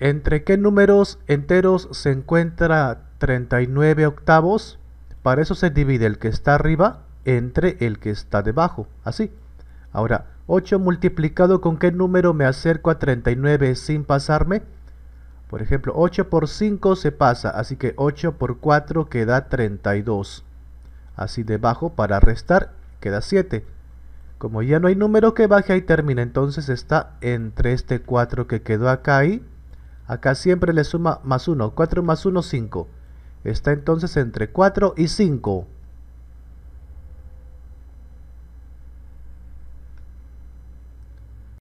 ¿Entre qué números enteros se encuentra 39 octavos? Para eso se divide el que está arriba entre el que está debajo, así. Ahora, 8 multiplicado con qué número me acerco a 39 sin pasarme. Por ejemplo, 8 por 5 se pasa, así que 8 por 4 queda 32. Así debajo para restar queda 7. Como ya no hay número que baje ahí termina, entonces está entre este 4 que quedó acá y Acá siempre le suma más 1. 4 más 1, 5. Está entonces entre 4 y 5.